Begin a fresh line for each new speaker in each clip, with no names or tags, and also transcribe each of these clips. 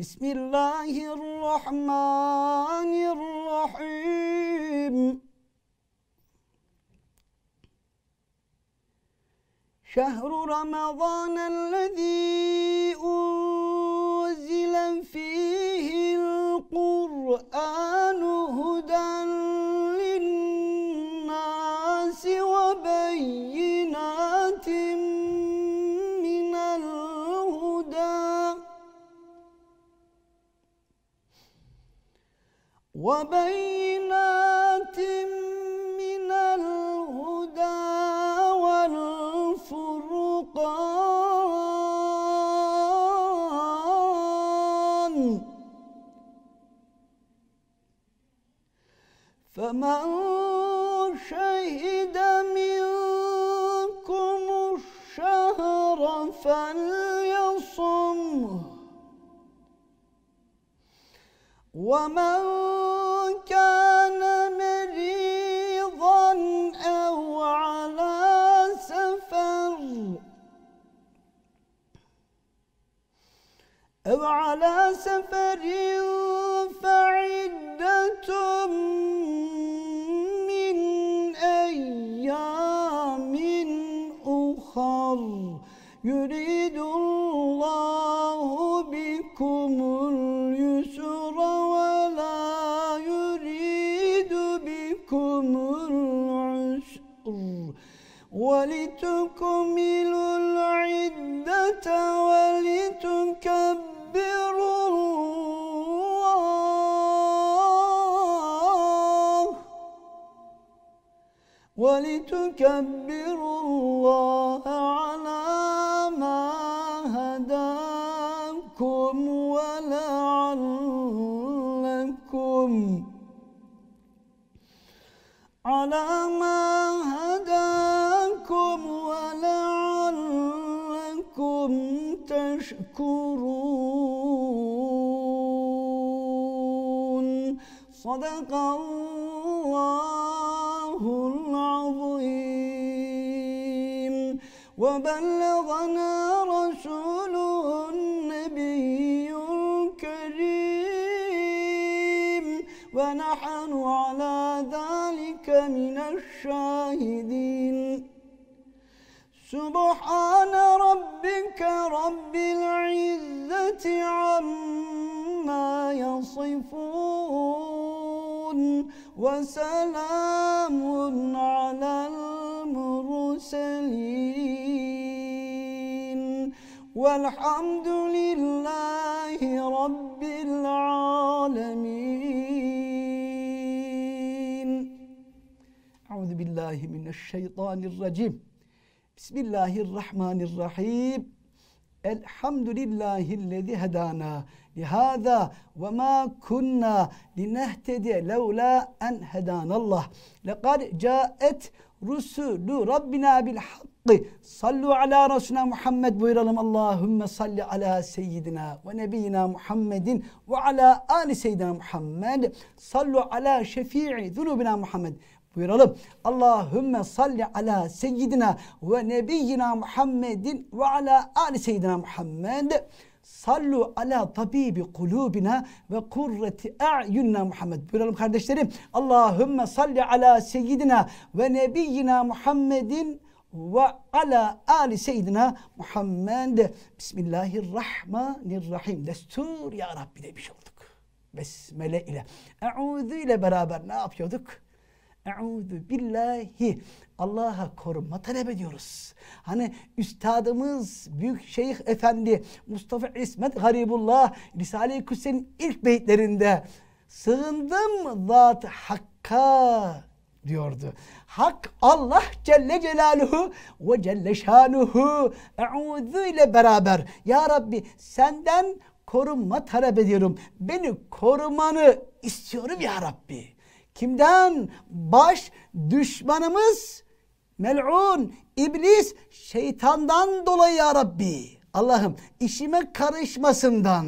بسم الله الرحمن الرحيم شهر رمضان الذي أنزل فيه القرآن هدى وبينات من الهدى والفرقان فمن شهد منكم الشهر فليصمه ومن سفر لتكبروا الله على ما هداكم ولعلكم على ما هداكم ولعلكم تشكرون صدق الله العظيم وبلغنا رسوله النبي الكريم ونحن على ذلك من الشاهدين سبحان ربك رب العزة عما يصفون وسلام على المرسلين والحمد لله رب العالمين أعوذ بالله من الشيطان الرجيم
بسم الله الرحمن الرحيم الحمد لله الذي هدانا لهذا وما كنا لنهتدي لولا أن هدانا الله لقد جاءت Resulü Rabbina bil hakkı sallu ala Resulina Muhammed buyuralım. Allahümme salli ala seyyidina ve nebiyyina Muhammedin ve ala ali seyyidina Muhammed sallu ala şefii zunubina Muhammed buyuralım. Allahümme salli ala seyyidina ve nebiyyina Muhammedin ve ala ali seyyidina Muhammed. Sallu ala tabibi kulubina ve kurreti a'yunna Muhammed. Buyuralım kardeşlerim. Allahümme salli ala seyyidina ve nebiyyina Muhammedin ve ala ali seyyidina Muhammed. Bismillahirrahmanirrahim. Destur ya Rabbi demiş olduk. Besmele ile. Euzu ile beraber ne yapıyorduk? Euzu billahi Allah'a korunma talep ediyoruz. Hani üstadımız Büyük Şeyh Efendi Mustafa İsmet Garibullah Risale-i Kudsi'nin ilk beyitlerinde sığındım zat hakka diyordu. Hak Allah Celle Celaluhu ve Celle Şanuhu Euzu ile beraber Ya Rabbi senden korunma talep ediyorum. Beni korumanı istiyorum Ya Rabbi. Kimden? Baş düşmanımız mel'un, iblis, şeytandan dolayı ya Rabbi. Allah'ım işime karışmasından,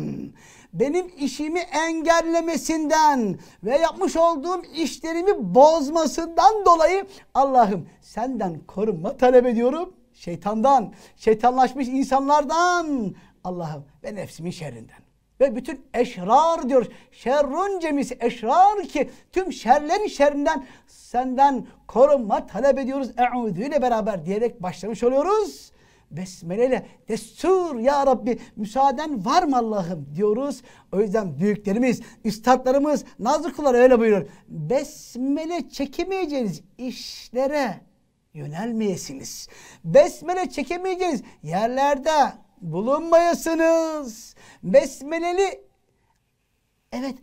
benim işimi engellemesinden ve yapmış olduğum işlerimi bozmasından dolayı Allah'ım senden korunma talep ediyorum. Şeytandan, şeytanlaşmış insanlardan Allah'ım ve nefsimin şerrinden ve bütün eşrar diyor. Şerrun cemis eşrar ki tüm şerlerin şerrinden senden korunma talep ediyoruz. Eûzü ile beraber diyerek başlamış oluyoruz. Besmele ile destur ya Rabbi müsaaden var mı Allah'ım diyoruz. O yüzden büyüklerimiz, üstadlarımız, nazlı kullar öyle buyuruyor. Besmele çekemeyeceğiniz işlere yönelmeyesiniz. Besmele çekemeyeceğiniz yerlerde bulunmayasınız. Besmeleli evet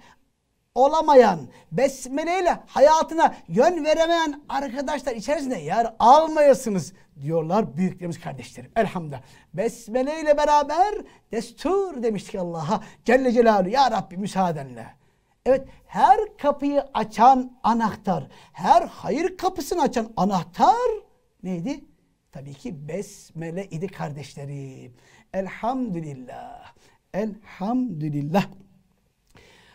olamayan, besmeleyle hayatına yön veremeyen arkadaşlar içerisinde yer almayasınız diyorlar büyüklerimiz kardeşlerim. Elhamdülillah. Besmele ile beraber destur demiştik Allah'a. Celle Celaluhu ya Rabbi müsaadenle. Evet her kapıyı açan anahtar, her hayır kapısını açan anahtar neydi? Tabii ki besmele idi kardeşlerim. Elhamdülillah. Elhamdülillah.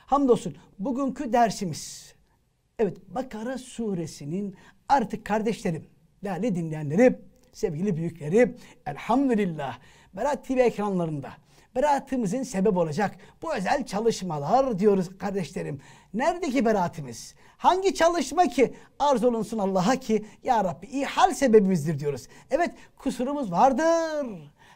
Hamdolsun bugünkü dersimiz. Evet Bakara suresinin artık kardeşlerim, değerli dinleyenlerim, sevgili büyüklerim elhamdülillah Berat TV ekranlarında Berat'ımızın sebep olacak bu özel çalışmalar diyoruz kardeşlerim. Nerede ki Berat'imiz? Hangi çalışma ki arz olunsun Allah'a ki Ya Rabbi hal sebebimizdir diyoruz. Evet kusurumuz vardır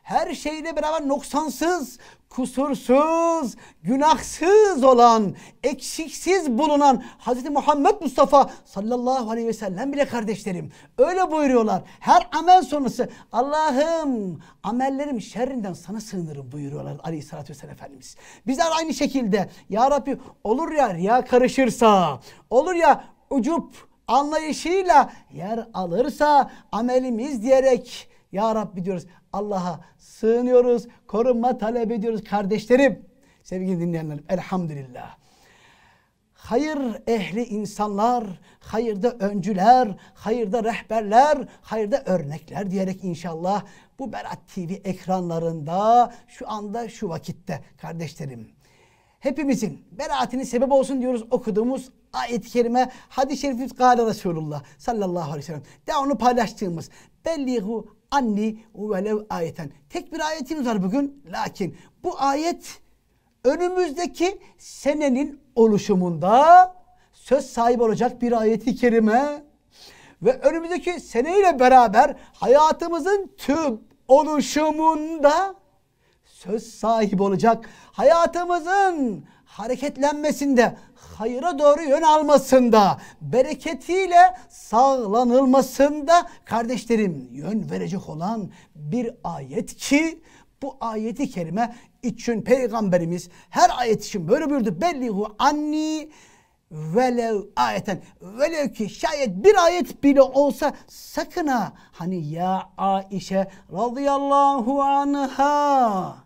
her şeyle beraber noksansız, kusursuz, günahsız olan, eksiksiz bulunan Hazreti Muhammed Mustafa sallallahu aleyhi ve sellem bile kardeşlerim. Öyle buyuruyorlar. Her amel sonrası Allah'ım amellerim şerrinden sana sığınırım buyuruyorlar aleyhissalatü vesselam Efendimiz. Bizler aynı şekilde ya Rabbi olur ya riya karışırsa, olur ya ucup anlayışıyla yer alırsa amelimiz diyerek ya Rabbi diyoruz Allah'a sığınıyoruz. Korunma talep ediyoruz kardeşlerim. Sevgili dinleyenlerim elhamdülillah. Hayır ehli insanlar, hayırda öncüler, hayırda rehberler, hayırda örnekler diyerek inşallah bu Berat TV ekranlarında şu anda şu vakitte kardeşlerim. Hepimizin beraatini sebep olsun diyoruz okuduğumuz ayet-i kerime hadis-i şerifimiz Gale Resulullah sallallahu aleyhi ve sellem. De onu paylaştığımız bellihu anni velev ayeten. Tek bir ayetimiz var bugün. Lakin bu ayet önümüzdeki senenin oluşumunda söz sahibi olacak bir ayeti kerime ve önümüzdeki seneyle beraber hayatımızın tüm oluşumunda söz sahibi olacak. Hayatımızın hareketlenmesinde, hayıra doğru yön almasında, bereketiyle sağlanılmasında kardeşlerim yön verecek olan bir ayet ki bu ayeti kerime için peygamberimiz her ayet için böyle buyurdu. Bellihu anni velev ayeten velev ki şayet bir ayet bile olsa sakın ha hani ya Aişe radıyallahu anha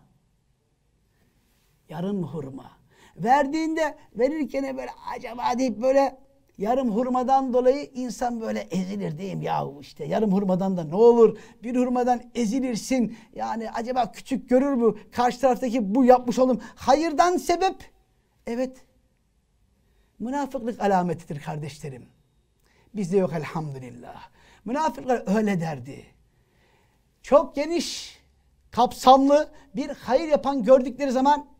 yarım hurma Verdiğinde verirken böyle acaba deyip böyle yarım hurmadan dolayı insan böyle ezilir diyeyim ya işte yarım hurmadan da ne olur bir hurmadan ezilirsin yani acaba küçük görür mü karşı taraftaki bu yapmış oğlum hayırdan sebep evet münafıklık alametidir kardeşlerim bizde yok elhamdülillah münafıklar öyle derdi çok geniş kapsamlı bir hayır yapan gördükleri zaman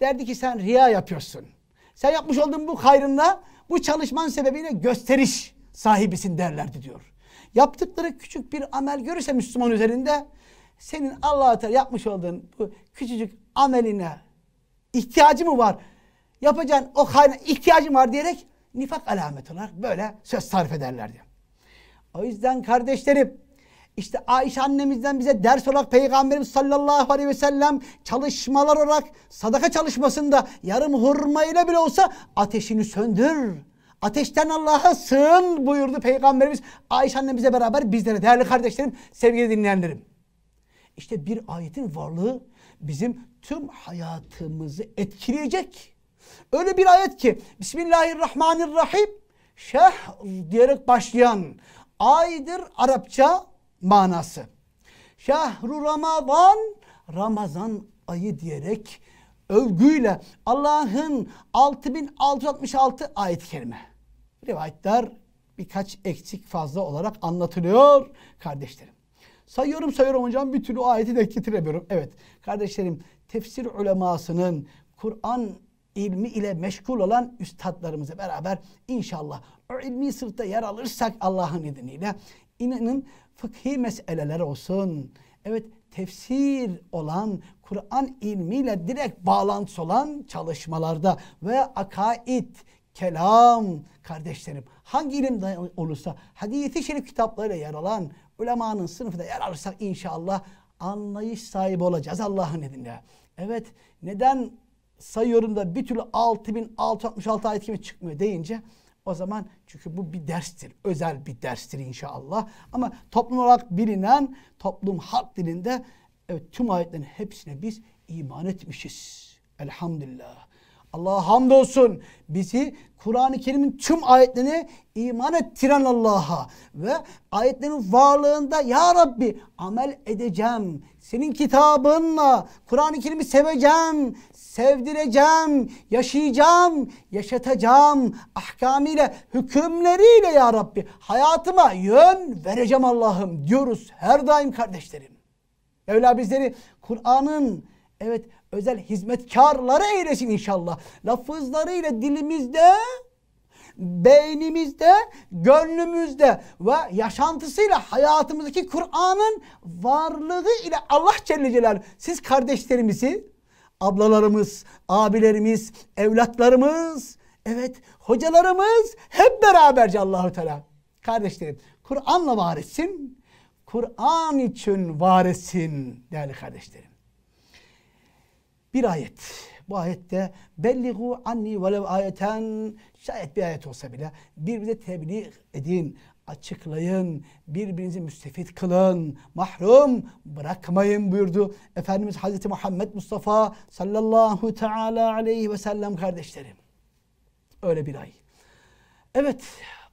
Derdi ki sen riya yapıyorsun. Sen yapmış olduğun bu hayrınla bu çalışman sebebiyle gösteriş sahibisin derlerdi diyor. Yaptıkları küçük bir amel görürse Müslüman üzerinde senin Allah'a Teala yapmış olduğun bu küçücük ameline ihtiyacı mı var? Yapacağın o hayrına ihtiyacım var diyerek nifak alameti olarak böyle söz sarf ederlerdi. O yüzden kardeşlerim işte Ayşe annemizden bize ders olarak Peygamberimiz sallallahu aleyhi ve sellem çalışmalar olarak sadaka çalışmasında yarım hurma ile bile olsa ateşini söndür. Ateşten Allah'a sığın buyurdu Peygamberimiz Ayşe annemize beraber bizlere değerli kardeşlerim, sevgili dinleyenlerim. İşte bir ayetin varlığı bizim tüm hayatımızı etkileyecek. Öyle bir ayet ki Bismillahirrahmanirrahim şeh diyerek başlayan aydır Arapça manası. Şahru Ramazan, Ramazan ayı diyerek övgüyle Allah'ın 6666 ayet-i kerime. Rivayetler birkaç eksik fazla olarak anlatılıyor kardeşlerim. Sayıyorum sayıyorum hocam bir türlü ayeti de getiremiyorum. Evet kardeşlerim tefsir ulemasının Kur'an ilmi ile meşgul olan üstadlarımızla beraber inşallah o ilmi sırtta yer alırsak Allah'ın izniyle İnanın fıkhi meseleler olsun. Evet tefsir olan, Kur'an ilmiyle direkt bağlantısı olan çalışmalarda ve akaid, kelam kardeşlerim hangi ilim olursa hadisi şerif kitaplarıyla yer alan ulemanın sınıfında yer alırsak inşallah anlayış sahibi olacağız Allah'ın izniyle. Evet neden sayıyorum da bir türlü 6666 ayet kimi çıkmıyor deyince o zaman çünkü bu bir derstir. Özel bir derstir inşallah. Ama toplum olarak bilinen toplum halk dilinde evet, tüm ayetlerin hepsine biz iman etmişiz. Elhamdülillah. Allah'a hamdolsun bizi Kur'an-ı Kerim'in tüm ayetlerine iman ettiren Allah'a ve ayetlerin varlığında ya Rabbi amel edeceğim. Senin kitabınla Kur'an-ı Kerim'i seveceğim, sevdireceğim, yaşayacağım, yaşatacağım. Ahkamıyla, hükümleriyle ya Rabbi hayatıma yön vereceğim Allah'ım diyoruz her daim kardeşlerim. Evla bizleri Kur'an'ın evet özel hizmetkarları eylesin inşallah. Lafızlarıyla dilimizde, beynimizde, gönlümüzde ve yaşantısıyla hayatımızdaki Kur'an'ın varlığı ile Allah Celle Celal siz kardeşlerimizi, ablalarımız, abilerimiz, evlatlarımız, evet hocalarımız hep beraberce Allahu Teala. Kardeşlerim Kur'an'la var etsin. Kur'an için var etsin değerli kardeşlerim bir ayet. Bu ayette belligu anni velev ayeten şayet bir ayet olsa bile birbirine tebliğ edin, açıklayın, birbirinizi müstefit kılın, mahrum bırakmayın buyurdu. Efendimiz Hazreti Muhammed Mustafa sallallahu teala aleyhi ve sellem kardeşlerim. Öyle bir ay. Evet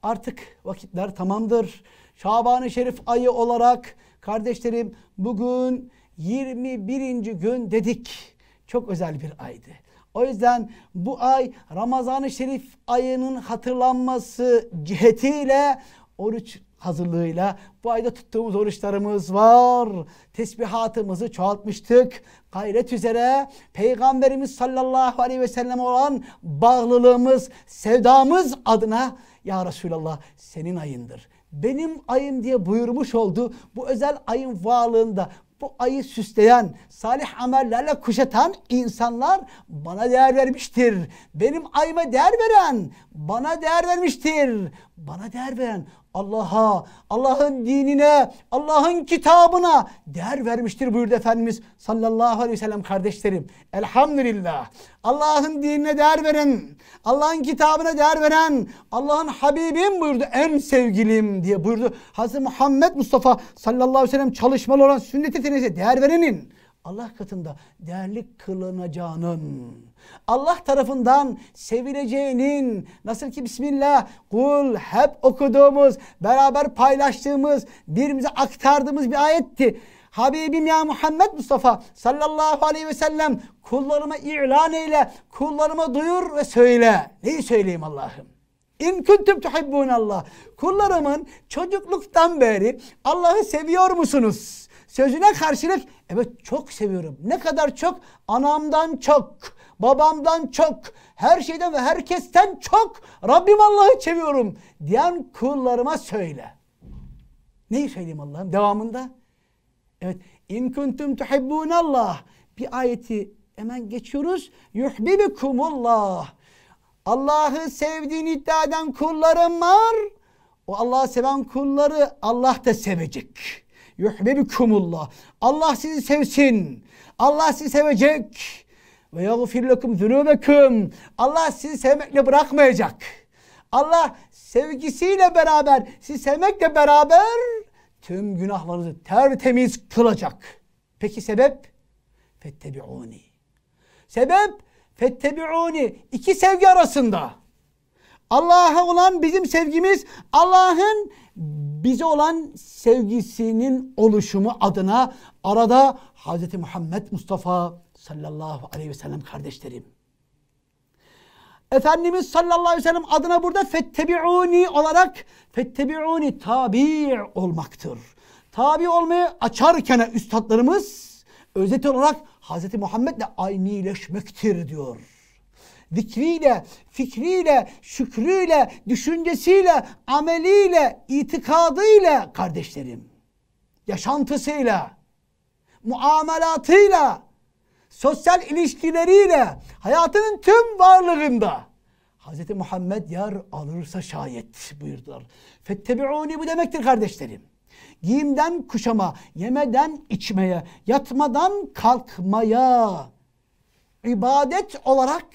artık vakitler tamamdır. Şaban-ı Şerif ayı olarak kardeşlerim bugün 21. gün dedik çok özel bir aydı. O yüzden bu ay Ramazan-ı Şerif ayının hatırlanması cihetiyle oruç hazırlığıyla bu ayda tuttuğumuz oruçlarımız var. Tesbihatımızı çoğaltmıştık. Gayret üzere Peygamberimiz sallallahu aleyhi ve sellem olan bağlılığımız, sevdamız adına Ya Resulallah senin ayındır benim ayım diye buyurmuş oldu. Bu özel ayın varlığında bu ayı süsleyen, salih amellerle kuşatan insanlar bana değer vermiştir. Benim ayıma değer veren, bana değer vermiştir. Bana değer veren Allah'a, Allah'ın dinine, Allah'ın kitabına değer vermiştir buyurdu Efendimiz sallallahu aleyhi ve sellem kardeşlerim. Elhamdülillah. Allah'ın dinine değer veren, Allah'ın kitabına değer veren, Allah'ın Habibim buyurdu en sevgilim diye buyurdu. Hazreti Muhammed Mustafa sallallahu aleyhi ve sellem çalışmalı olan sünnet-i değer verenin Allah katında değerli kılınacağının, Allah tarafından sevileceğinin, nasıl ki Bismillah, kul hep okuduğumuz, beraber paylaştığımız, birimize aktardığımız bir ayetti. Habibim ya Muhammed Mustafa sallallahu aleyhi ve sellem kullarıma ilan eyle, kullarıma duyur ve söyle. Neyi söyleyeyim Allah'ım? İn kuntum tuhibbun Allah. Kullarımın çocukluktan beri Allah'ı seviyor musunuz? Sözüne karşılık evet çok seviyorum. Ne kadar çok? Anamdan çok, babamdan çok, her şeyden ve herkesten çok Rabbim Allah'ı seviyorum diyen kullarıma söyle. Neyi söyleyeyim Allah'ım? Devamında. Evet. İn kuntum tuhibbunallah. Bir ayeti hemen geçiyoruz. Yuhbibikumullah. Allah'ı sevdiğini iddia eden kullarım var. O Allah'ı seven kulları Allah da sevecek yuhibbukumullah. Allah sizi sevsin. Allah sizi sevecek. Ve yagfir lekum zunubekum. Allah sizi sevmekle bırakmayacak. Allah sevgisiyle beraber, sizi sevmekle beraber tüm günahlarınızı tertemiz kılacak. Peki sebep? Fettebi'uni. Sebep fettebi'uni. İki sevgi arasında. Allah'a olan bizim sevgimiz Allah'ın bize olan sevgisinin oluşumu adına arada Hz. Muhammed Mustafa sallallahu aleyhi ve sellem kardeşlerim. Efendimiz sallallahu aleyhi ve sellem adına burada fettebi'uni olarak fettebi'uni tabi olmaktır. Tabi olmayı açarken üstadlarımız özet olarak Hz. Muhammed'le aynileşmektir diyor zikriyle, fikriyle, şükrüyle, düşüncesiyle, ameliyle, itikadıyla kardeşlerim. Yaşantısıyla, muamelatıyla, sosyal ilişkileriyle, hayatının tüm varlığında Hz. Muhammed yer alırsa şayet buyurdular. Fettebi'uni bu demektir kardeşlerim. Giyimden kuşama, yemeden içmeye, yatmadan kalkmaya, ibadet olarak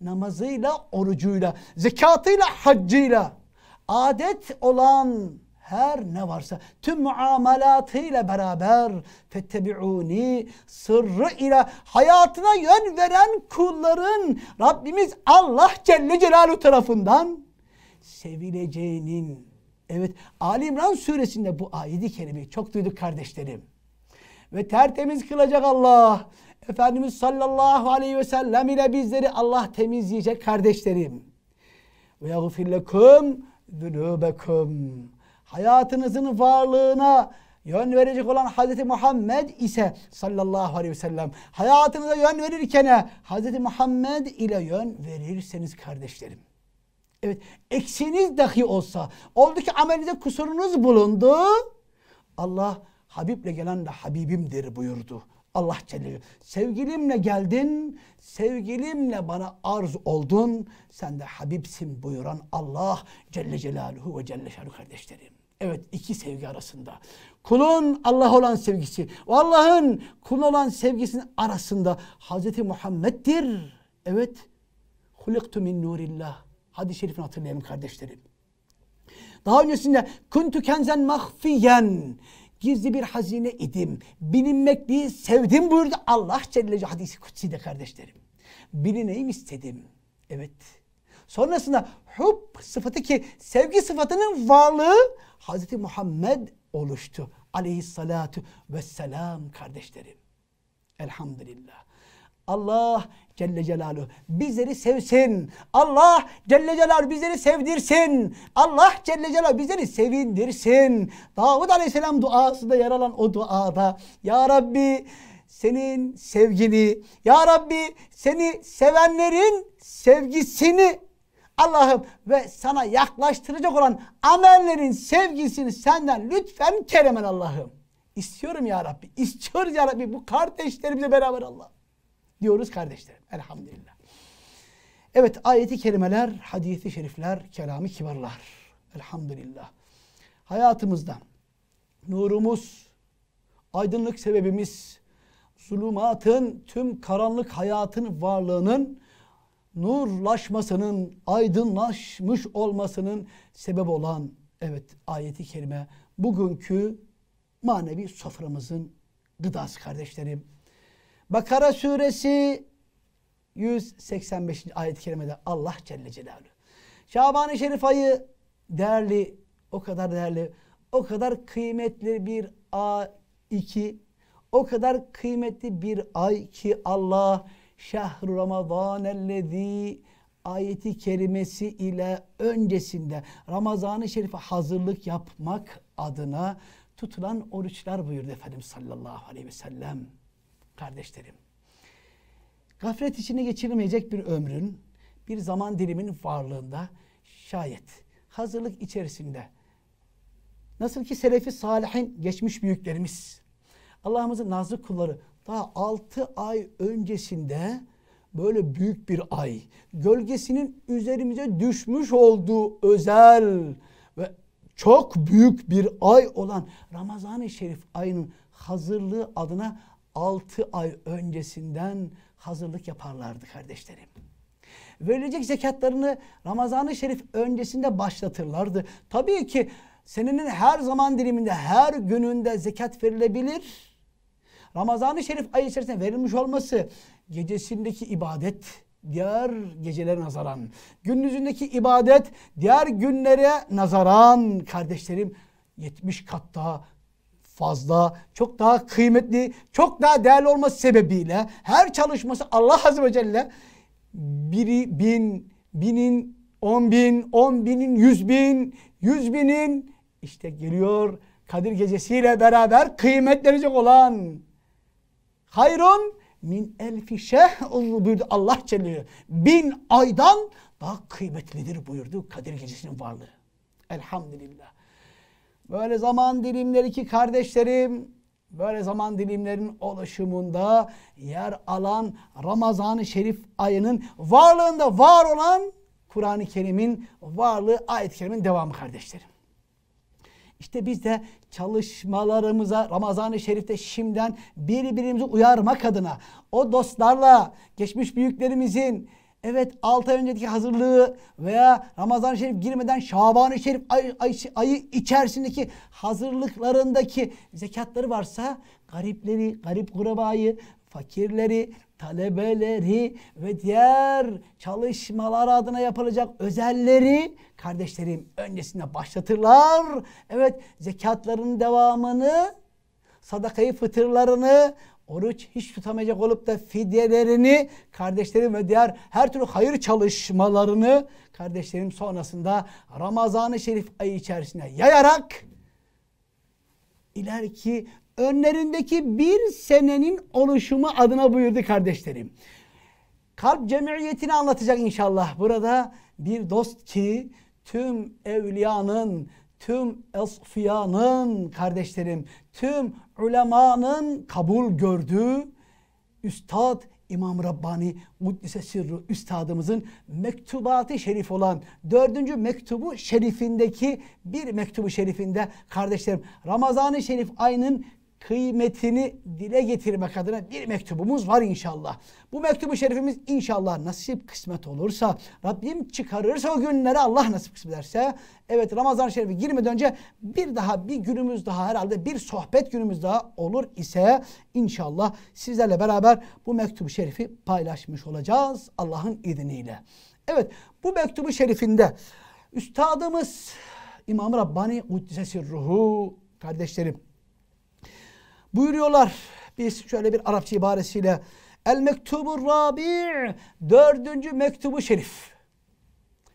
namazıyla, orucuyla, zekatıyla, haccıyla, adet olan her ne varsa tüm muamelatıyla beraber fettebi'uni sırrı ile hayatına yön veren kulların Rabbimiz Allah Celle Celaluhu tarafından sevileceğinin evet Ali İmran suresinde bu ayeti kerimeyi çok duyduk kardeşlerim ve tertemiz kılacak Allah Efendimiz sallallahu aleyhi ve sellem ile bizleri Allah temizleyecek kardeşlerim. Ve yagfir lekum zunubekum. Hayatınızın varlığına yön verecek olan Hz. Muhammed ise sallallahu aleyhi ve sellem hayatınıza yön verirken Hz. Muhammed ile yön verirseniz kardeşlerim. Evet eksiniz dahi olsa oldu ki amelize kusurunuz bulundu. Allah Habib'le gelen de Habibimdir buyurdu. Allah Celle Sevgilimle geldin, sevgilimle bana arz oldun. Sen de Habibsin buyuran Allah Celle Celaluhu ve Celle Şanuhu kardeşlerim. Evet iki sevgi arasında. Kulun Allah olan sevgisi ve Allah'ın kul olan sevgisinin arasında Hazreti Muhammed'dir. Evet. Huliktu min nurillah. Hadis-i şerifini hatırlayalım kardeşlerim. Daha öncesinde kuntu kenzen mahfiyen gizli bir hazine idim. Bilinmek değil sevdim buyurdu Allah Celle hadisi kutsi de kardeşlerim. Bilineyim istedim. Evet. Sonrasında hub sıfatı ki sevgi sıfatının varlığı Hazreti Muhammed oluştu. Aleyhissalatu vesselam kardeşlerim. Elhamdülillah. Allah Celle Celaluhu bizleri sevsin. Allah Celle Celaluhu bizleri sevdirsin. Allah Celle Celaluhu bizleri sevindirsin. Davud Aleyhisselam duasında yer alan o duada Ya Rabbi senin sevgini, Ya Rabbi seni sevenlerin sevgisini Allah'ım ve sana yaklaştıracak olan amellerin sevgisini senden lütfen keremen Allah'ım. İstiyorum ya Rabbi. İstiyoruz ya Rabbi bu kardeşlerimizle beraber Allah diyoruz kardeşlerim. Elhamdülillah. Evet ayeti kerimeler, hadisi şerifler, kelamı kibarlar. Elhamdülillah. Hayatımızda nurumuz, aydınlık sebebimiz, zulümatın, tüm karanlık hayatın varlığının nurlaşmasının, aydınlaşmış olmasının sebep olan evet ayeti kerime bugünkü manevi soframızın gıdası kardeşlerim. Bakara suresi 185. ayet-i kerimede Allah Celle Celaluhu. Şaban-ı Şerif ayı değerli, o kadar değerli, o kadar kıymetli bir a iki, o kadar kıymetli bir ay ki Allah Şehr şehru ramazanellezi ayeti kerimesi ile öncesinde Ramazan-ı Şerif'e hazırlık yapmak adına tutulan oruçlar buyurdu Efendimiz sallallahu aleyhi ve sellem kardeşlerim. Gaflet içine geçirilmeyecek bir ömrün, bir zaman diliminin varlığında şayet hazırlık içerisinde nasıl ki selefi salihin geçmiş büyüklerimiz Allah'ımızın nazlı kulları daha altı ay öncesinde böyle büyük bir ay gölgesinin üzerimize düşmüş olduğu özel ve çok büyük bir ay olan Ramazan-ı Şerif ayının hazırlığı adına 6 ay öncesinden hazırlık yaparlardı kardeşlerim. Verilecek zekatlarını Ramazan-ı Şerif öncesinde başlatırlardı. Tabii ki senenin her zaman diliminde, her gününde zekat verilebilir. Ramazan-ı Şerif ay içerisinde verilmiş olması gecesindeki ibadet diğer gecelere nazaran, gündüzündeki ibadet diğer günlere nazaran kardeşlerim 70 kat daha fazla, çok daha kıymetli, çok daha değerli olması sebebiyle her çalışması Allah Azze ve Celle biri bin, binin on bin, on binin yüz bin, yüz binin işte geliyor Kadir Gecesi'yle beraber kıymetlenecek olan hayrun min elfi şeh buyurdu Allah Celle. Bin aydan daha kıymetlidir buyurdu Kadir Gecesi'nin varlığı. Elhamdülillah. Böyle zaman dilimleri ki kardeşlerim böyle zaman dilimlerin oluşumunda yer alan Ramazan-ı Şerif ayının varlığında var olan Kur'an-ı Kerim'in varlığı ayet-i kerimin devamı kardeşlerim. İşte biz de çalışmalarımıza Ramazan-ı Şerif'te şimdiden birbirimizi uyarmak adına o dostlarla geçmiş büyüklerimizin Evet 6 ay önceki hazırlığı veya Ramazan-ı Şerif girmeden Şaban-ı Şerif ay, ay, ayı içerisindeki hazırlıklarındaki zekatları varsa garipleri, garip kurabayı, fakirleri, talebeleri ve diğer çalışmalar adına yapılacak özelleri kardeşlerim öncesinde başlatırlar. Evet zekatların devamını, sadakayı fıtırlarını, oruç hiç tutamayacak olup da fidyelerini kardeşlerim ve diğer her türlü hayır çalışmalarını kardeşlerim sonrasında Ramazan-ı Şerif ayı içerisinde yayarak ileriki önlerindeki bir senenin oluşumu adına buyurdu kardeşlerim. Kalp cemiyetini anlatacak inşallah. Burada bir dost ki tüm evliyanın tüm esfiyanın kardeşlerim, tüm ulemanın kabul gördüğü Üstad İmam Rabbani Muddise Sirru Üstadımızın mektubatı şerif olan dördüncü mektubu şerifindeki bir mektubu şerifinde kardeşlerim Ramazan-ı Şerif ayının kıymetini dile getirmek adına bir mektubumuz var inşallah. Bu mektubu şerifimiz inşallah nasip kısmet olursa, Rabbim çıkarırsa o günleri Allah nasip kısmet ederse, evet Ramazan şerifi girmeden önce bir daha bir günümüz daha herhalde bir sohbet günümüz daha olur ise inşallah sizlerle beraber bu mektubu şerifi paylaşmış olacağız Allah'ın izniyle. Evet bu mektubu şerifinde üstadımız İmam Rabbani Kuddisesi Ruhu kardeşlerim Buyuruyorlar biz şöyle bir Arapça ibaresiyle El mektubu rabi' dördüncü mektubu şerif.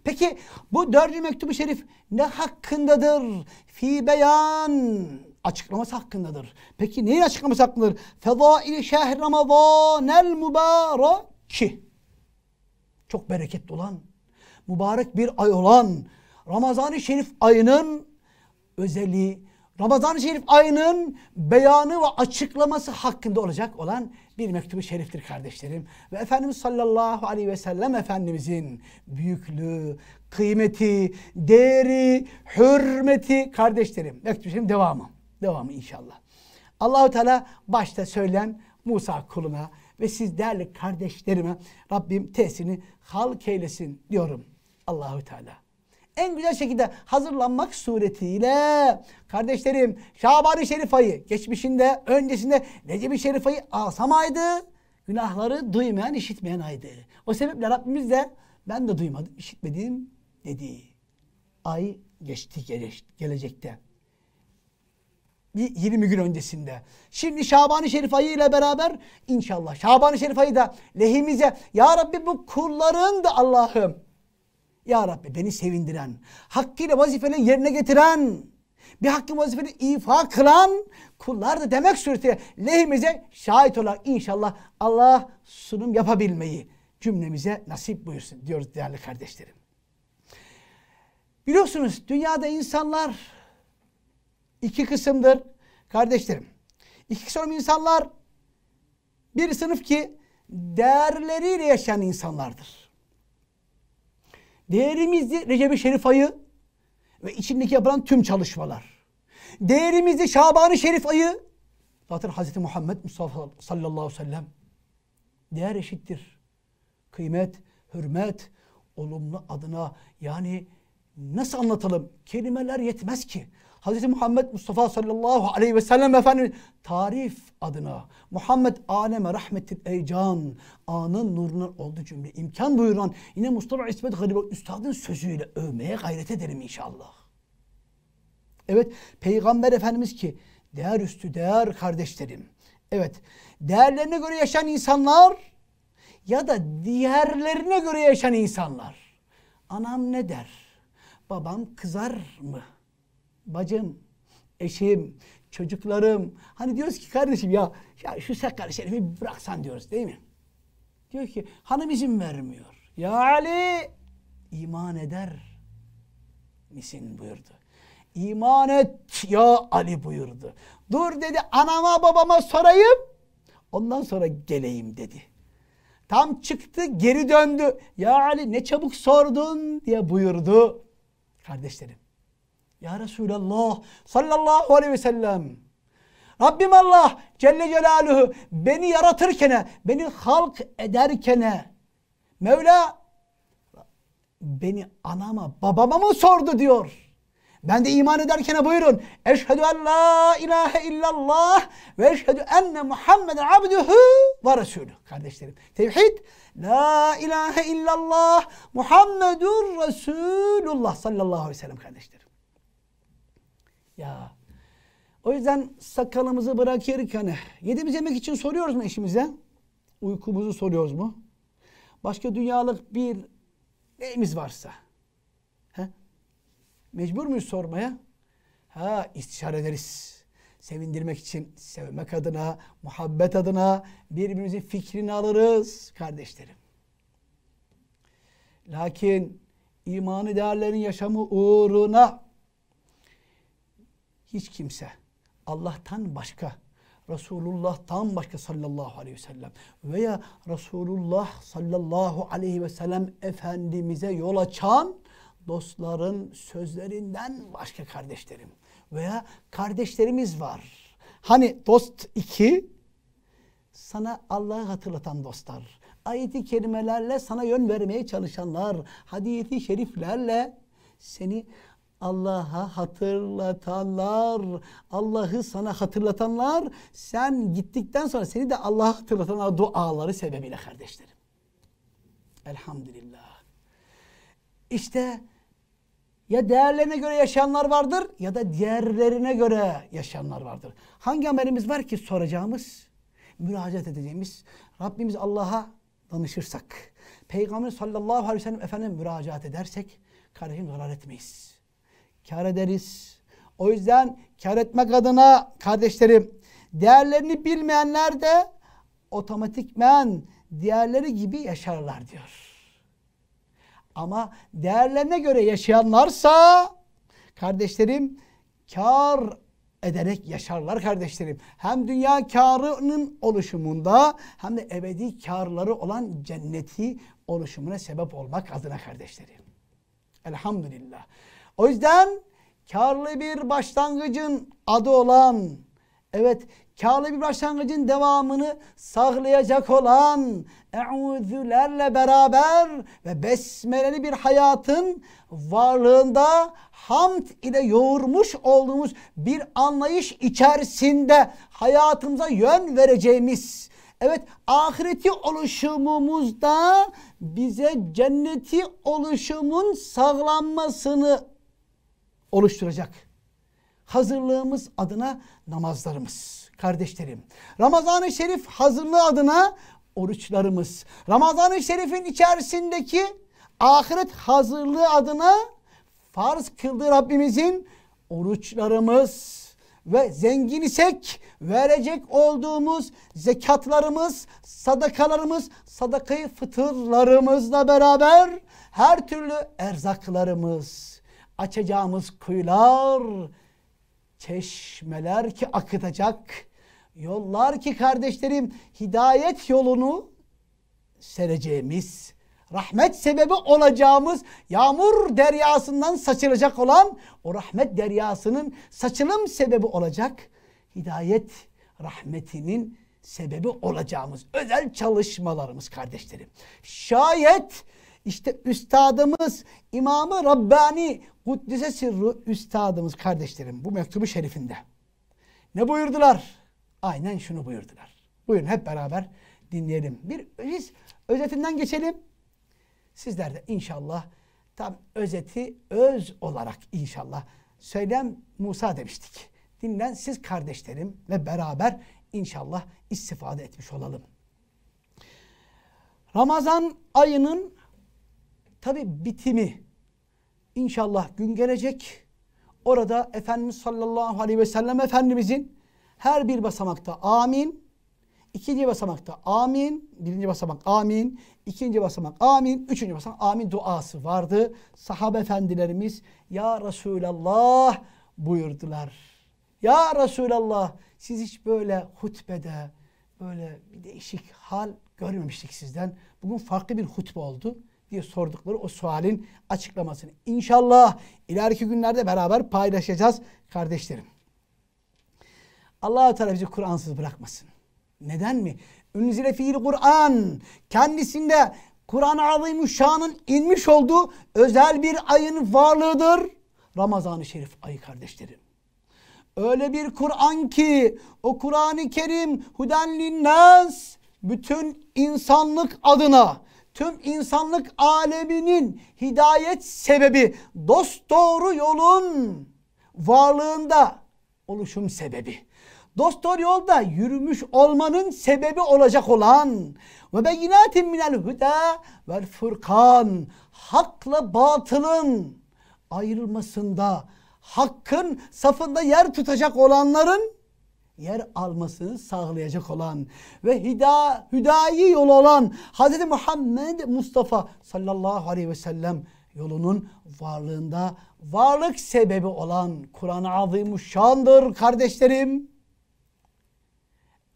Peki bu dördüncü mektubu şerif ne hakkındadır? Fi beyan açıklaması hakkındadır. Peki neyin açıklaması hakkındadır? Fedail şehr Ramazanel mübarek. Çok bereketli olan, mübarek bir ay olan Ramazan-ı Şerif ayının özelliği. Ramazan-ı Şerif ayının beyanı ve açıklaması hakkında olacak olan bir mektubu şeriftir kardeşlerim. Ve Efendimiz sallallahu aleyhi ve sellem Efendimizin büyüklüğü, kıymeti, değeri, hürmeti kardeşlerim. Mektubu şerifin devamı. Devamı inşallah. Allahu Teala başta söylen Musa kuluna ve siz değerli kardeşlerime Rabbim tesini halk eylesin diyorum. Allahu Teala en güzel şekilde hazırlanmak suretiyle kardeşlerim Şaban-ı Şerif ayı geçmişinde öncesinde Recep-i Şerif ayı aydı Günahları duymayan işitmeyen aydı. O sebeple Rabbimiz de ben de duymadım işitmedim dedi. Ay geçti gelecekte. Bir 20 gün öncesinde. Şimdi Şaban-ı Şerif ayı ile beraber inşallah Şaban-ı Şerif ayı da lehimize Ya Rabbi bu kulların da Allah'ım ya Rabbi beni sevindiren, hakkıyla vazifeni yerine getiren, bir hakkı vazifeni ifa kılan kullar demek suretiyle lehimize şahit olarak inşallah Allah sunum yapabilmeyi cümlemize nasip buyursun diyoruz değerli kardeşlerim. Biliyorsunuz dünyada insanlar iki kısımdır kardeşlerim. İki kısım insanlar bir sınıf ki değerleriyle yaşayan insanlardır. Değerimizi Recep-i Şerif ayı ve içindeki yapılan tüm çalışmalar. değerimizi Şaban-ı Şerif ayı. Zaten Hz. Muhammed Mustafa sallallahu aleyhi ve sellem. Değer eşittir. Kıymet, hürmet, olumlu adına yani nasıl anlatalım? Kelimeler yetmez ki. Hz. Muhammed Mustafa sallallahu aleyhi ve sellem efendim tarif adına Muhammed aleme rahmetin ey can anın nuruna oldu cümle imkan buyuran yine Mustafa İsmet Garibe Üstad'ın sözüyle övmeye gayret edelim inşallah. Evet Peygamber Efendimiz ki değer üstü değer kardeşlerim. Evet değerlerine göre yaşayan insanlar ya da diğerlerine göre yaşayan insanlar. Anam ne der? Babam kızar mı?'' bacım, eşim, çocuklarım. Hani diyoruz ki kardeşim ya, ya şu sakar şerifi bıraksan diyoruz değil mi? Diyor ki hanım izin vermiyor. Ya Ali iman eder misin buyurdu. İman et ya Ali buyurdu. Dur dedi anama babama sorayım. Ondan sonra geleyim dedi. Tam çıktı geri döndü. Ya Ali ne çabuk sordun diye buyurdu. Kardeşlerim ya Resulallah sallallahu aleyhi ve sellem. Rabbim Allah Celle Celaluhu beni yaratırkene, beni halk ederkene Mevla beni anama, babama mı sordu diyor. Ben de iman ederken buyurun. Eşhedü en la ilahe illallah ve eşhedü enne Muhammeden abduhu ve Resulü. Kardeşlerim tevhid la ilahe illallah Muhammedur Resulullah sallallahu aleyhi ve sellem kardeşlerim. Ya. O yüzden sakalımızı bırakırken hani yediğimiz yemek için soruyoruz mu eşimize? Uykumuzu soruyoruz mu? Başka dünyalık bir neyimiz varsa. He? Mecbur muyuz sormaya? Ha istişare ederiz. Sevindirmek için, sevmek adına, muhabbet adına birbirimizin fikrini alırız kardeşlerim. Lakin imanı değerlerin yaşamı uğruna hiç kimse Allah'tan başka Resulullah'tan başka sallallahu aleyhi ve sellem veya Resulullah sallallahu aleyhi ve sellem Efendimiz'e yol açan dostların sözlerinden başka kardeşlerim veya kardeşlerimiz var. Hani dost iki sana Allah'ı hatırlatan dostlar. Ayeti kerimelerle sana yön vermeye çalışanlar, hadiyeti şeriflerle seni Allah'a hatırlatanlar, Allah'ı sana hatırlatanlar, sen gittikten sonra seni de Allah'a hatırlatanlar duaları sebebiyle kardeşlerim. Elhamdülillah. İşte ya değerlerine göre yaşayanlar vardır ya da diğerlerine göre yaşayanlar vardır. Hangi amelimiz var ki soracağımız, müracaat edeceğimiz Rabbimiz Allah'a danışırsak, Peygamber sallallahu aleyhi ve sellem efendim müracaat edersek kardeşim zarar etmeyiz kar ederiz. O yüzden kar etmek adına kardeşlerim değerlerini bilmeyenler de otomatikmen diğerleri gibi yaşarlar diyor. Ama değerlerine göre yaşayanlarsa kardeşlerim kar ederek yaşarlar kardeşlerim. Hem dünya karının oluşumunda hem de ebedi karları olan cenneti oluşumuna sebep olmak adına kardeşlerim. Elhamdülillah. O yüzden karlı bir başlangıcın adı olan evet karlı bir başlangıcın devamını sağlayacak olan euzülerle beraber ve besmeleli bir hayatın varlığında hamd ile yoğurmuş olduğumuz bir anlayış içerisinde hayatımıza yön vereceğimiz Evet ahireti oluşumumuzda bize cenneti oluşumun sağlanmasını oluşturacak. Hazırlığımız adına namazlarımız kardeşlerim. Ramazan-ı Şerif hazırlığı adına oruçlarımız. Ramazan-ı Şerif'in içerisindeki ahiret hazırlığı adına farz kıldığı Rabbimizin oruçlarımız ve zengin isek verecek olduğumuz zekatlarımız, sadakalarımız, sadakayı fıtırlarımızla beraber her türlü erzaklarımız açacağımız kuyular, çeşmeler ki akıtacak, yollar ki kardeşlerim hidayet yolunu sereceğimiz, rahmet sebebi olacağımız yağmur deryasından saçılacak olan o rahmet deryasının saçılım sebebi olacak hidayet rahmetinin sebebi olacağımız özel çalışmalarımız kardeşlerim. Şayet işte üstadımız İmamı ı Rabbani Kuddise Sırrı üstadımız kardeşlerim bu mektubu şerifinde. Ne buyurdular? Aynen şunu buyurdular. Buyurun hep beraber dinleyelim. Bir biz özetinden geçelim. Sizler de inşallah tam özeti öz olarak inşallah söylem Musa demiştik. Dinlen siz kardeşlerim ve beraber inşallah istifade etmiş olalım. Ramazan ayının Tabi bitimi inşallah gün gelecek. Orada Efendimiz sallallahu aleyhi ve sellem Efendimizin her bir basamakta amin. İkinci basamakta amin. Birinci basamak amin. ikinci basamak amin. Üçüncü basamak amin duası vardı. Sahabe efendilerimiz ya Resulallah buyurdular. Ya Resulallah siz hiç böyle hutbede böyle bir değişik hal görmemiştik sizden. Bugün farklı bir hutbe oldu diye sordukları o sualin açıklamasını inşallah ileriki günlerde beraber paylaşacağız kardeşlerim. Allah Teala bizi Kur'ansız bırakmasın. Neden mi? Ünzile fiil Kur'an kendisinde Kur'an-ı Azimüşşan'ın inmiş olduğu özel bir ayın varlığıdır. Ramazan-ı Şerif ayı kardeşlerim. Öyle bir Kur'an ki o Kur'an-ı Kerim huden linnas bütün insanlık adına tüm insanlık aleminin hidayet sebebi dost doğru yolun varlığında oluşum sebebi. Dost doğru yolda yürümüş olmanın sebebi olacak olan ve beyinatin minel huda vel furkan hakla batılın ayrılmasında hakkın safında yer tutacak olanların yer almasını sağlayacak olan ve hida, hüdayi yolu olan Hz. Muhammed Mustafa sallallahu aleyhi ve sellem yolunun varlığında varlık sebebi olan Kur'an-ı Azimuşşan'dır kardeşlerim.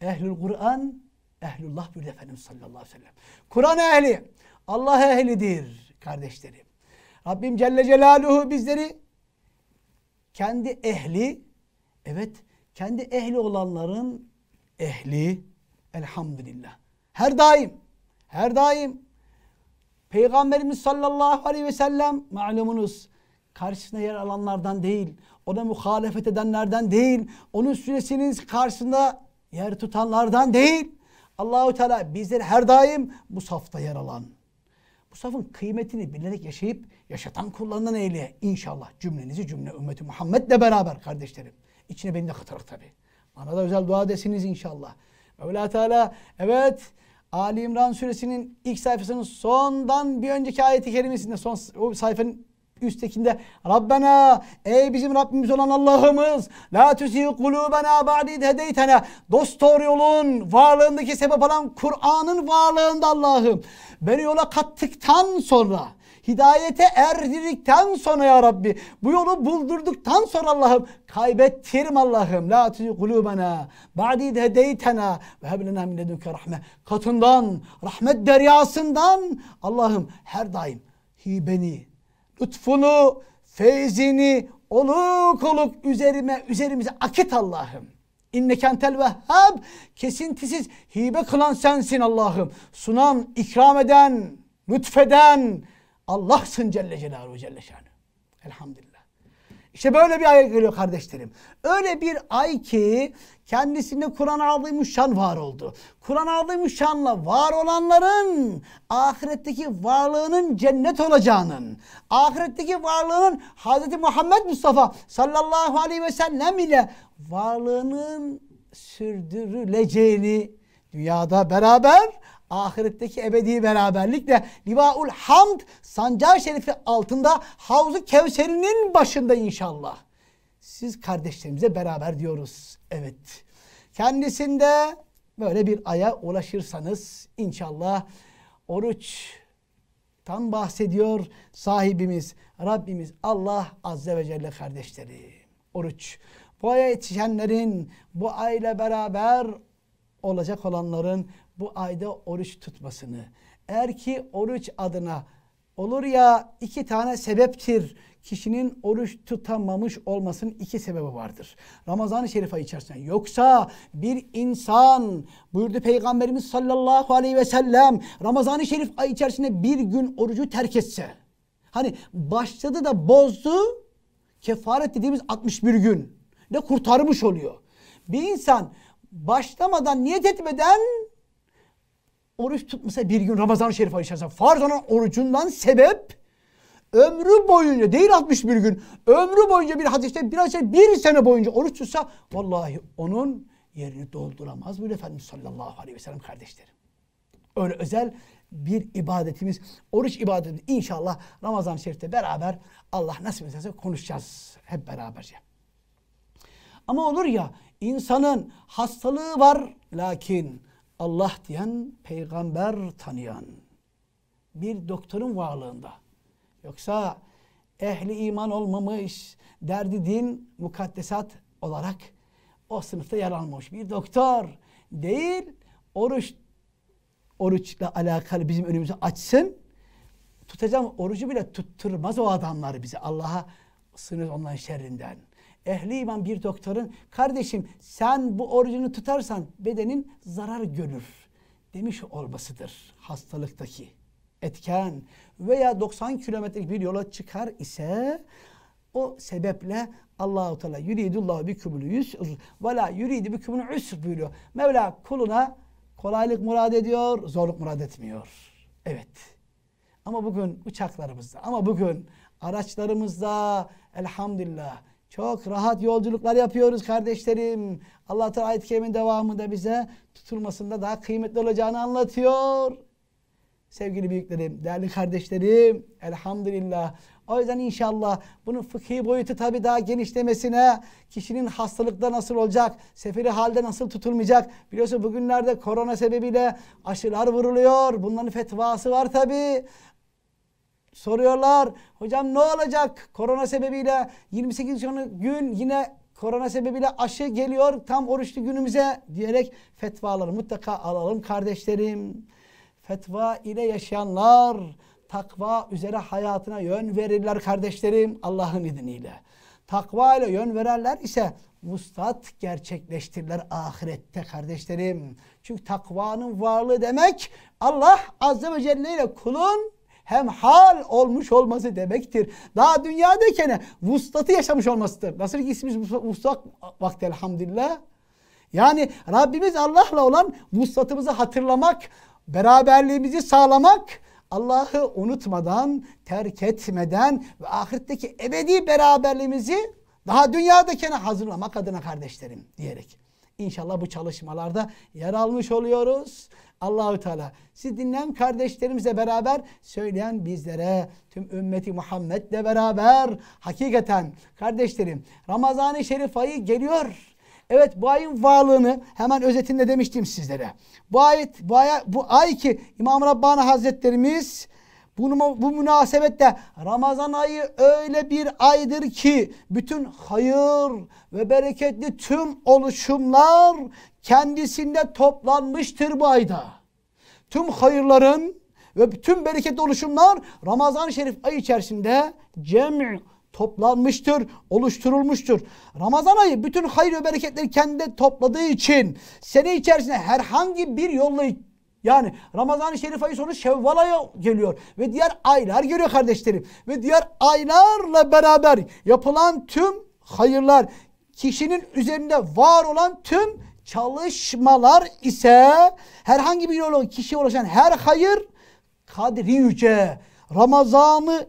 Ehlül Kur'an, Ehlullah bir Efendimiz sallallahu aleyhi ve sellem. Kur'an ehli, Allah ehlidir kardeşlerim. Rabbim Celle Celaluhu bizleri kendi ehli, evet kendi ehli olanların ehli elhamdülillah. Her daim, her daim Peygamberimiz sallallahu aleyhi ve sellem malumunuz karşısına yer alanlardan değil, ona muhalefet edenlerden değil, onun süresinin karşısında yer tutanlardan değil. Allahu Teala bizleri her daim bu safta yer alan, bu safın kıymetini bilerek yaşayıp yaşatan kullarından eyle inşallah cümlenizi cümle ümmeti Muhammed'le beraber kardeşlerim. İçine beni de katarak tabi. Bana da özel dua desiniz inşallah. Mevla Teala evet Ali İmran suresinin ilk sayfasının sondan bir önceki ayeti kerimesinde son o sayfanın üsttekinde Rabbena ey bizim Rabbimiz olan Allah'ımız la tusil kulubena ba'di hedeytena dost doğru yolun varlığındaki sebep olan Kur'an'ın varlığında Allah'ım beni yola kattıktan sonra Hidayete erdirdikten sonra ya Rabbi. Bu yolu buldurduktan sonra Allah'ım kaybettirme Allah'ım. La tuzi kulubena ba'di hedeytena ve heblena min ledunke rahme. Katından, rahmet deryasından Allah'ım her daim hibeni, lütfunu, feyzini oluk oluk üzerime, üzerimize akit Allah'ım. İnnekentel vehhab kesintisiz hibe kılan sensin Allah'ım. Sunan, ikram eden, lütfeden, Allah'sın Celle Celaluhu Celle Şanı. Elhamdülillah. İşte böyle bir ay geliyor kardeşlerim. Öyle bir ay ki kendisinde kuran aldığı Azimüşşan var oldu. kuran aldığı Azimüşşan'la var olanların ahiretteki varlığının cennet olacağının, ahiretteki varlığının Hz. Muhammed Mustafa sallallahu aleyhi ve sellem ile varlığının sürdürüleceğini dünyada beraber ahiretteki ebedi beraberlikle Livaul Hamd sancağı şerifi altında Havzu Kevseri'nin başında inşallah. Siz kardeşlerimize beraber diyoruz. Evet. Kendisinde böyle bir aya ulaşırsanız inşallah oruç tam bahsediyor sahibimiz Rabbimiz Allah Azze ve Celle kardeşleri. Oruç. Bu aya yetişenlerin bu ayla beraber olacak olanların bu ayda oruç tutmasını. Eğer ki oruç adına olur ya iki tane sebeptir kişinin oruç tutamamış olmasının iki sebebi vardır. Ramazan-ı Şerif ayı içerisinde. Yoksa bir insan buyurdu Peygamberimiz sallallahu aleyhi ve sellem Ramazan-ı Şerif ayı içerisinde bir gün orucu terk etse. Hani başladı da bozdu kefaret dediğimiz 61 gün de kurtarmış oluyor. Bir insan başlamadan niyet etmeden oruç tutmasa bir gün ramazan Şerif ayı içerisinde farz olan orucundan sebep ömrü boyunca değil 61 gün ömrü boyunca bir hadiste biraz şey bir sene boyunca oruç tutsa vallahi onun yerini dolduramaz bu Efendimiz sallallahu aleyhi ve sellem kardeşlerim. Öyle özel bir ibadetimiz, oruç ibadeti inşallah Ramazan-ı Şerif'te beraber Allah nasip ederse konuşacağız hep beraberce. Ama olur ya insanın hastalığı var lakin Allah diyen, peygamber tanıyan bir doktorun varlığında. Yoksa ehli iman olmamış, derdi din, mukaddesat olarak o sınıfta yer almış bir doktor değil. Oruç oruçla alakalı bizim önümüzü açsın. Tutacağım orucu bile tutturmaz o adamlar bize. Allah'a sınır onların şerrinden ehli iman bir doktorun kardeşim sen bu orucunu tutarsan bedenin zarar görür demiş olmasıdır hastalıktaki etken veya 90 kilometrelik bir yola çıkar ise o sebeple Allahu Teala yuridullahu kubulu yusr ve la yuridu bikumul usr buyuruyor. Mevla kuluna kolaylık murad ediyor, zorluk murad etmiyor. Evet. Ama bugün uçaklarımızda, ama bugün araçlarımızda elhamdülillah çok rahat yolculuklar yapıyoruz kardeşlerim. Allah Teala ayet-i devamında bize tutulmasında daha kıymetli olacağını anlatıyor. Sevgili büyüklerim, değerli kardeşlerim, elhamdülillah. O yüzden inşallah bunun fıkhi boyutu tabii daha genişlemesine, kişinin hastalıkta nasıl olacak, seferi halde nasıl tutulmayacak. Biliyorsun bugünlerde korona sebebiyle aşılar vuruluyor. Bunların fetvası var tabii soruyorlar. Hocam ne olacak? Korona sebebiyle 28 gün yine korona sebebiyle aşı geliyor tam oruçlu günümüze diyerek fetvaları mutlaka alalım kardeşlerim. Fetva ile yaşayanlar takva üzere hayatına yön verirler kardeşlerim Allah'ın izniyle. Takva ile yön verenler ise mustat gerçekleştirirler ahirette kardeşlerim. Çünkü takvanın varlığı demek Allah Azze ve Celle ile kulun hem hal olmuş olması demektir. Daha dünyadayken vuslatı yaşamış olmasıdır. Nasıl ki ismimiz vuslat vakti elhamdülillah. Yani Rabbimiz Allah'la olan vuslatımızı hatırlamak, beraberliğimizi sağlamak, Allah'ı unutmadan, terk etmeden ve ahiretteki ebedi beraberliğimizi daha dünyadakine hazırlamak adına kardeşlerim diyerek. İnşallah bu çalışmalarda yer almış oluyoruz. Allahü Teala siz dinleyen kardeşlerimizle beraber söyleyen bizlere tüm ümmeti Muhammed'le beraber hakikaten kardeşlerim Ramazan-ı Şerif ayı geliyor. Evet bu ayın varlığını hemen özetinde demiştim sizlere. Bu ay, bu, ay, bu ay ki İmam Rabbani Hazretlerimiz bunu, bu münasebette Ramazan ayı öyle bir aydır ki bütün hayır ve bereketli tüm oluşumlar kendisinde toplanmıştır bu ayda. Tüm hayırların ve bütün bereketli oluşumlar ramazan Şerif ayı içerisinde cem toplanmıştır, oluşturulmuştur. Ramazan ayı bütün hayır ve bereketleri kendinde topladığı için sene içerisinde herhangi bir yolla yani Ramazan-ı Şerif ayı sonu Şevval ayı geliyor. Ve diğer aylar geliyor kardeşlerim. Ve diğer aylarla beraber yapılan tüm hayırlar, kişinin üzerinde var olan tüm çalışmalar ise herhangi bir yola kişiye ulaşan her hayır kadri yüce. Ramazan'ı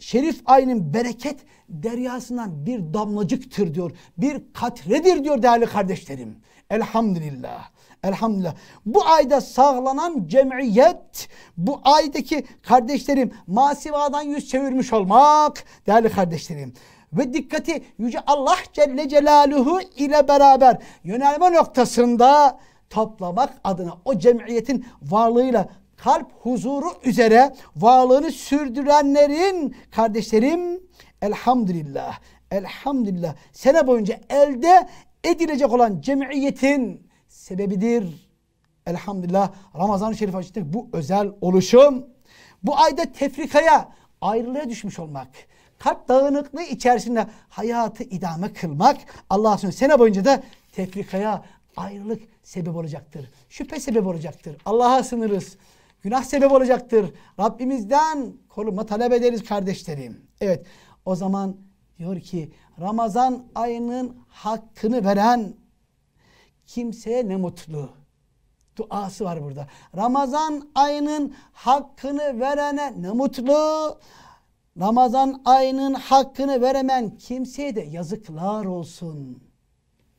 Şerif ayının bereket deryasından bir damlacıktır diyor. Bir katredir diyor değerli kardeşlerim. Elhamdülillah. Elhamdülillah. Bu ayda sağlanan cemiyet, bu aydaki kardeşlerim masivadan yüz çevirmiş olmak değerli kardeşlerim. Ve dikkati Yüce Allah Celle Celaluhu ile beraber yönelme noktasında toplamak adına o cemiyetin varlığıyla kalp huzuru üzere varlığını sürdürenlerin kardeşlerim elhamdülillah elhamdülillah sene boyunca elde edilecek olan cemiyetin sebebidir. Elhamdülillah Ramazan-ı Şerif açtık. Bu özel oluşum. Bu ayda tefrikaya, ayrılığa düşmüş olmak. Kalp dağınıklığı içerisinde hayatı idame kılmak. Allah'a sünnet sene boyunca da tefrikaya, ayrılık sebep olacaktır. Şüphe sebep olacaktır. Allah'a sınırız. Günah sebep olacaktır. Rabbimizden korunma talep ederiz kardeşlerim. Evet o zaman diyor ki Ramazan ayının hakkını veren kimseye ne mutlu. Duası var burada. Ramazan ayının hakkını verene ne mutlu. Ramazan ayının hakkını veremen kimseye de yazıklar olsun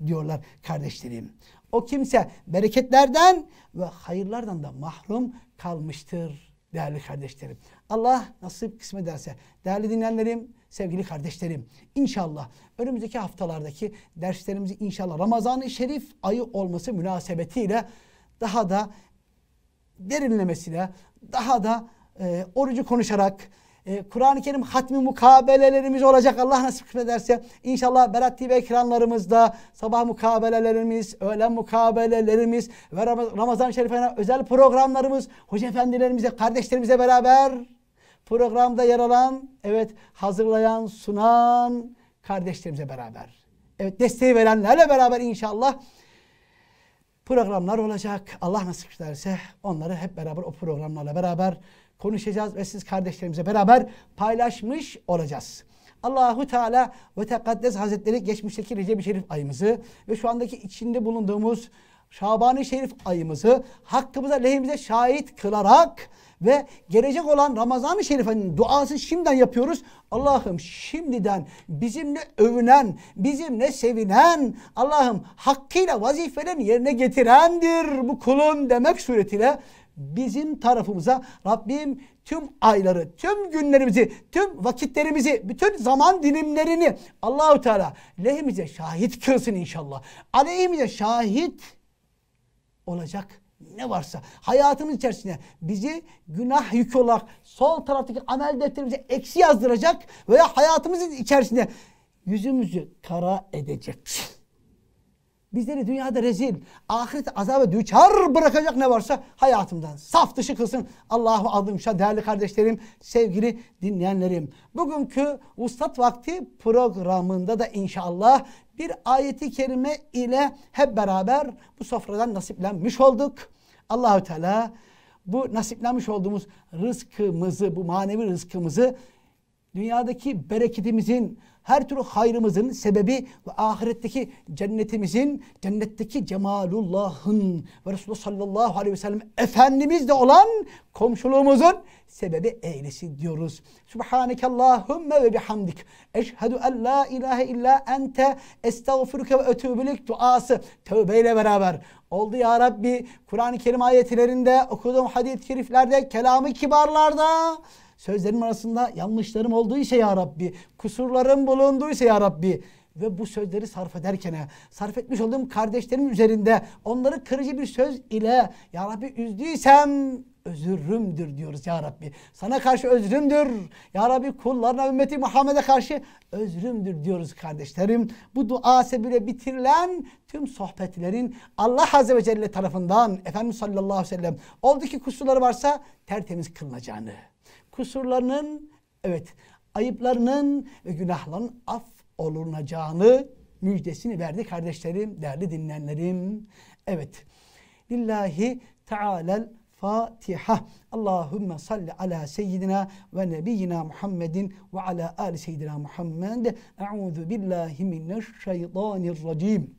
diyorlar kardeşlerim. O kimse bereketlerden ve hayırlardan da mahrum kalmıştır değerli kardeşlerim. Allah nasip kısmet ederse. Değerli dinleyenlerim sevgili kardeşlerim. İnşallah önümüzdeki haftalardaki derslerimizi inşallah Ramazan-ı Şerif ayı olması münasebetiyle daha da derinlemesine, daha da e, orucu konuşarak, e, Kur'an-ı Kerim hatmi mukabelelerimiz olacak Allah nasip ederse. inşallah Berat TV ekranlarımızda sabah mukabelelerimiz, öğlen mukabelelerimiz ve Ramazan-ı Şerife'ne özel programlarımız hoca efendilerimize, kardeşlerimize beraber programda yer alan, evet hazırlayan, sunan kardeşlerimize beraber. Evet desteği verenlerle beraber inşallah programlar olacak. Allah nasip ederse onları hep beraber o programlarla beraber konuşacağız ve siz kardeşlerimize beraber paylaşmış olacağız. Allahu Teala ve Tekaddes Hazretleri geçmişteki Recep-i Şerif ayımızı ve şu andaki içinde bulunduğumuz Şaban-ı Şerif ayımızı hakkımıza lehimize şahit kılarak ve gelecek olan Ramazan-ı Şerif'in duası şimdiden yapıyoruz. Allah'ım şimdiden bizimle övünen, bizimle sevinen, Allah'ım hakkıyla vazifelerini yerine getirendir bu kulun demek suretiyle bizim tarafımıza Rabbim tüm ayları, tüm günlerimizi, tüm vakitlerimizi, bütün zaman dilimlerini Allahu Teala lehimize şahit kılsın inşallah. Aleyhimize şahit olacak ne varsa hayatımız içerisine bizi günah yük olarak sol taraftaki amel defterimize eksi yazdıracak veya hayatımızın içerisinde yüzümüzü kara edecek. Bizleri dünyada rezil, ahiret azabı düçar bırakacak ne varsa hayatımdan saf dışı kılsın. Allahu adım değerli kardeşlerim, sevgili dinleyenlerim. Bugünkü Ustad Vakti programında da inşallah bir ayeti kerime ile hep beraber bu sofradan nasiplenmiş olduk. Allahü Teala bu nasiplenmiş olduğumuz rızkımızı, bu manevi rızkımızı dünyadaki bereketimizin, her türlü hayrımızın sebebi ve ahiretteki cennetimizin, cennetteki cemalullahın ve Resulullah sallallahu aleyhi ve sellem Efendimizle olan komşuluğumuzun sebebi eylesi diyoruz. Subhaneke Allahümme ve bihamdik. Eşhedü en la ilahe illa ente estağfurüke ve ötübülük duası. Tövbeyle beraber. Oldu ya Rabbi Kur'an-ı Kerim ayetlerinde okuduğum hadis-i şeriflerde kelamı kibarlarda Sözlerim arasında yanlışlarım olduysa ya Rabbi, kusurlarım bulunduysa ya Rabbi ve bu sözleri sarf ederken sarf etmiş olduğum kardeşlerim üzerinde onları kırıcı bir söz ile ya Rabbi üzdüysem özürümdür diyoruz ya Rabbi. Sana karşı özrümdür. Ya Rabbi kullarına ümmeti Muhammed'e karşı özrümdür diyoruz kardeşlerim. Bu dua sebebiyle bitirilen tüm sohbetlerin Allah Azze ve Celle tarafından Efendimiz sallallahu aleyhi ve sellem oldu ki kusurları varsa tertemiz kılınacağını kusurlarının evet ayıplarının ve günahların af olunacağını müjdesini verdi kardeşlerim, değerli dinleyenlerim. Evet. Lillahi Teala'l Fatiha. Allahümme salli ala seyyidina ve nebiyyina Muhammedin ve ala ali seyyidina Muhammed. Euzu billahi mineşşeytanirracim.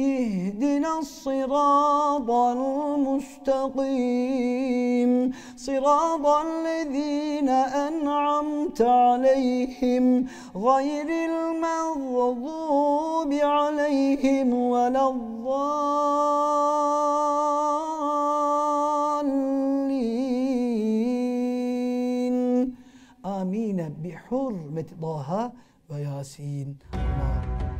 اهدنا الصراط المستقيم صراط الذين أنعمت عليهم غير المغضوب عليهم ولا الضالين آمين بحرمة
طه وياسين الله